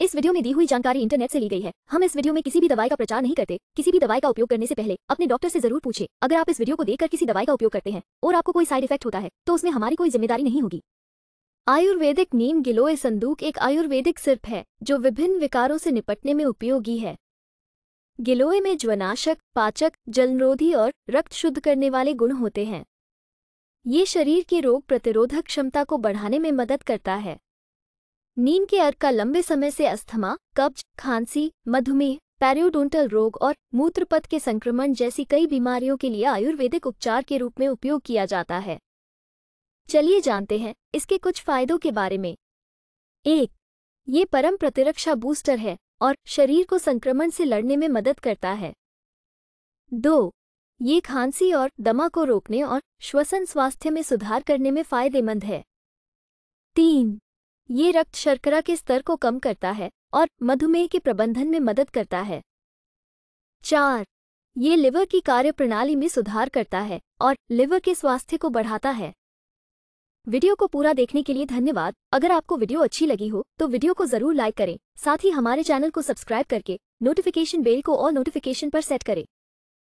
इस वीडियो में दी हुई जानकारी इंटरनेट से ली गई है हम इस वीडियो में किसी भी दवाई का प्रचार नहीं करते किसी भी दवाई का उपयोग करने से पहले अपने डॉक्टर से जरूर पूछे अगर आप इस वीडियो को देखकर किसी दवाई का उपयोग करते हैं और आपको कोई साइड इफेक्ट होता है तो उसमें हमारी कोई जिम्मेदारी नहीं होगी आयुर्वेदिक नीम गिलोय संदूक एक आयुर्वेदिक सिर्फ है जो विभिन्न विकारों से निपटने में उपयोगी है गिलोय में ज्वनाशक पाचक जलनरोधी और रक्त शुद्ध करने वाले गुण होते हैं ये शरीर की रोग प्रतिरोधक क्षमता को बढ़ाने में मदद करता है नीम के अर्क का लंबे समय से अस्थमा कब्ज खांसी मधुमेह पैरियोडोंटल रोग और मूत्रपथ के संक्रमण जैसी कई बीमारियों के लिए आयुर्वेदिक उपचार के रूप में उपयोग किया जाता है चलिए जानते हैं इसके कुछ फायदों के बारे में एक ये परम प्रतिरक्षा बूस्टर है और शरीर को संक्रमण से लड़ने में मदद करता है दो ये खांसी और दमा को रोकने और श्वसन स्वास्थ्य में सुधार करने में फायदेमंद है तीन ये रक्त शर्करा के स्तर को कम करता है और मधुमेह के प्रबंधन में मदद करता है चार ये लिवर की कार्यप्रणाली में सुधार करता है और लिवर के स्वास्थ्य को बढ़ाता है वीडियो को पूरा देखने के लिए धन्यवाद अगर आपको वीडियो अच्छी लगी हो तो वीडियो को जरूर लाइक करें साथ ही हमारे चैनल को सब्सक्राइब करके नोटिफिकेशन बेल को और नोटिफिकेशन पर सेट करें